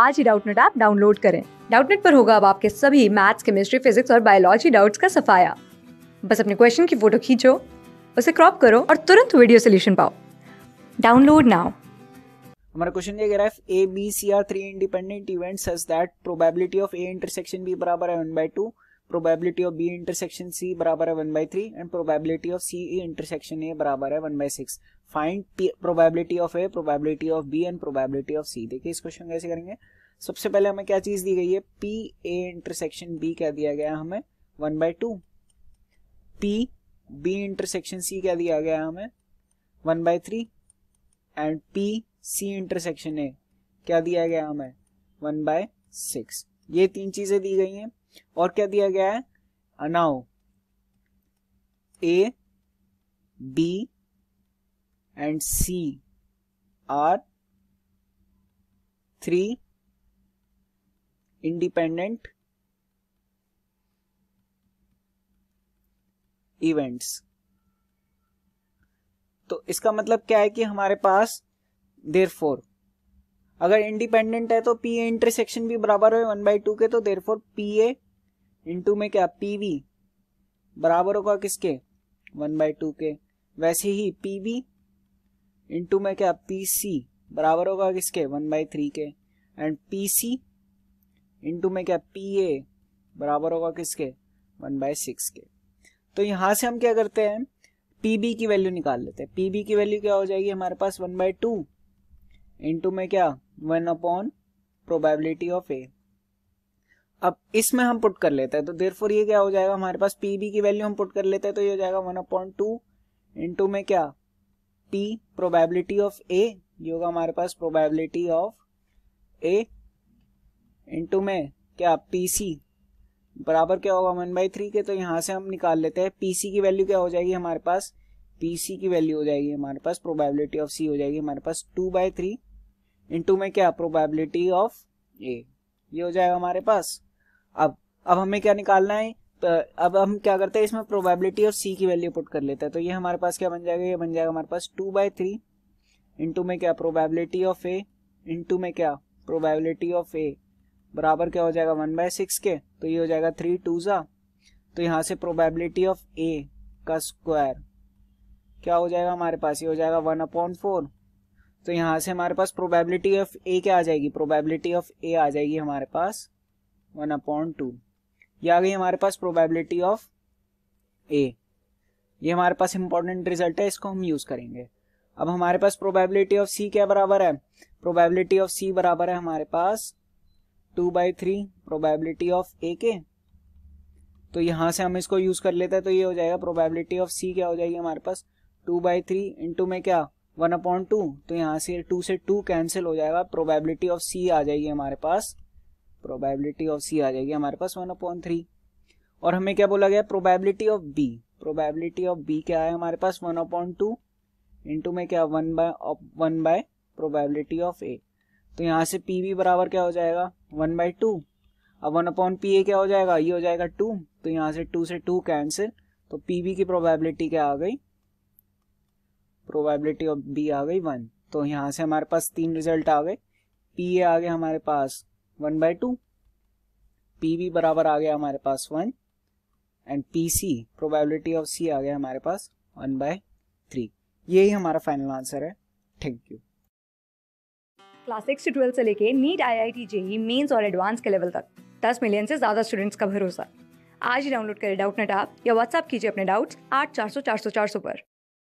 आज ही Doubtnut app download करें डाउटनेट पर होगा अब आपके सभी मैथ्स केमिस्ट्री फिजिक्स और बायोलॉजी डाउट्स का सफाया बस अपने क्वेश्चन की फोटो खींचो उसे क्रॉप करो और तुरंत वीडियो सोल्यूशन पाओ डाउनलोड नाउ हमारा क्वेश्चन ये कह रहा है A B C are three independent events has that probability of A intersection B बराबर है 1 by 2 probability of B intersection C बराबर है one by three and probability of C intersection A बराबर है one by six find probability of A probability of B and probability of C देखिए इस question कैसे करेंगे सबसे पहले हमें क्या चीज दी गई है पी ए इंटरसेक्शन बी क्या दिया गया हमें one by two P B intersection C क्या दिया गया हमें one by three and P C intersection A क्या दिया गया हमें वन बाय सिक्स ये तीन चीजें दी गई हैं और क्या दिया गया है now A B and C are three independent events तो इसका मतलब क्या है कि हमारे पास देर फोर अगर इंडिपेंडेंट है तो पी ए इंटरसेक्शन भी बराबर है वन बाई टू के तो therefore P A into में क्या पीवी बराबर होगा किसके वन बाई टू के वैसे ही पीवी इंटू में क्या पीसी बराबर होगा किसके वन बाई थ्री के एंड पीसी इंटू में क्या पीए बराबर होगा किसके वन बाई सिक्स के तो यहाँ से हम क्या करते हैं पीबी की वैल्यू निकाल लेते हैं पीबी की वैल्यू क्या हो जाएगी हमारे पास वन बाई टू इंटू में क्या one upon probability of A अब इसमें हम पुट कर लेते हैं तो देर फोर ये क्या हो जाएगा हमारे पास पी बी की वैल्यू हम पुट कर लेते हैं तो ये हो जाएगा वन अपॉइंट टू इंटू में क्या पी प्रोबेबिलिटी ऑफ ए ये होगा हमारे पास प्रोबेबिलिटी ऑफ ए इंटू में क्या पी सी बराबर क्या होगा वन बाई थ्री के तो यहाँ से हम निकाल लेते हैं पी सी की वैल्यू क्या हो जाएगी हमारे पास पी सी की वैल्यू हो जाएगी हमारे पास प्रोबेबिलिटी ऑफ सी हो जाएगी हमारे पास टू बाई थ्री इंटू में क्या प्रोबेबिलिटी ऑफ ए ये हो जाएगा हमारे पास अब अब हमें क्या निकालना है तो अब हम क्या करते हैं इसमें प्रोबेबिलिटी ऑफ सी की वैल्यू पुट कर लेते हैं तो ये हमारे पास क्या बन जाएगा ये बन जाएगा हमारे पास टू बाई थ्री इंटू में क्या प्रोबेबिलिटी ऑफ ए इंटू में क्या प्रोबेबिलिटी ऑफ ए बराबर क्या हो जाएगा वन बाय सिक्स के तो ये हो जाएगा थ्री टू सा तो यहाँ से प्रोबेबिलिटी ऑफ ए का स्क्वायर क्या हो जाएगा हमारे पास ये हो जाएगा वन अपॉइंट फोर तो यहाँ से हमारे पास प्रोबेबिलिटी ऑफ ए क्या आ जाएगी प्रोबेबिलिटी ऑफ ए आ जाएगी हमारे पास वन अपॉन टू ये आ गई हमारे पास प्रोबेबिलिटी ऑफ ए ये हमारे पास इंपॉर्टेंट रिजल्ट है इसको हम यूज करेंगे अब हमारे पास प्रोबेबिलिटी ऑफ सी क्या बराबर है प्रोबेबिलिटी ऑफ सी बराबर है हमारे पास two by three probability of A के तो यहाँ से हम इसको यूज कर लेते हैं तो ये हो जाएगा प्रोबेबिलिटी ऑफ सी क्या हो जाएगी हमारे पास टू बाई थ्री इंटू में क्या वन अपॉइंट टू तो यहाँ से टू से टू कैंसिल हो जाएगा प्रोबेबिलिटी ऑफ सी आ जाएगी हमारे पास प्रोबेबिलिटी ऑफ सी आ जाएगी हमारे पास वन अपॉन थ्री और हमें क्या बोला गया probability of B probability of B क्या है हमारे पास वन अपॉन टू इंटू में क्या one by one by probability of A तो यहाँ से पी बी बराबर क्या हो जाएगा वन बाय टू अब वन अपॉन पी ए क्या हो जाएगा ये हो जाएगा टू तो यहाँ से टू से टू कैंसिल तो पी बी की प्रोबेबिलिटी क्या आ गई प्रोबेबिलिटी ऑफ बी आ गई वन तो यहाँ से हमारे पास तीन रिजल्ट आ गए पी ए आ गए हमारे पास one by two P B बराबर आ गया हमारे पास one and P C probability of C आ गया हमारे पास वन बाय थ्री यही हमारा फाइनल आंसर है थैंक यू क्लास सिक्स से ट्वेल्थ से लेके NEET I I T JEE mains और एडवांस के लेवल तक दस मिलियन से ज़्यादा स्टूडेंट्स का भरोसा आज ही डाउनलोड करें डाउट नेट आप या व्हाट्सअप कीजिए अपने डाउट्स आठ चार सौ चार सौ चार सौ पर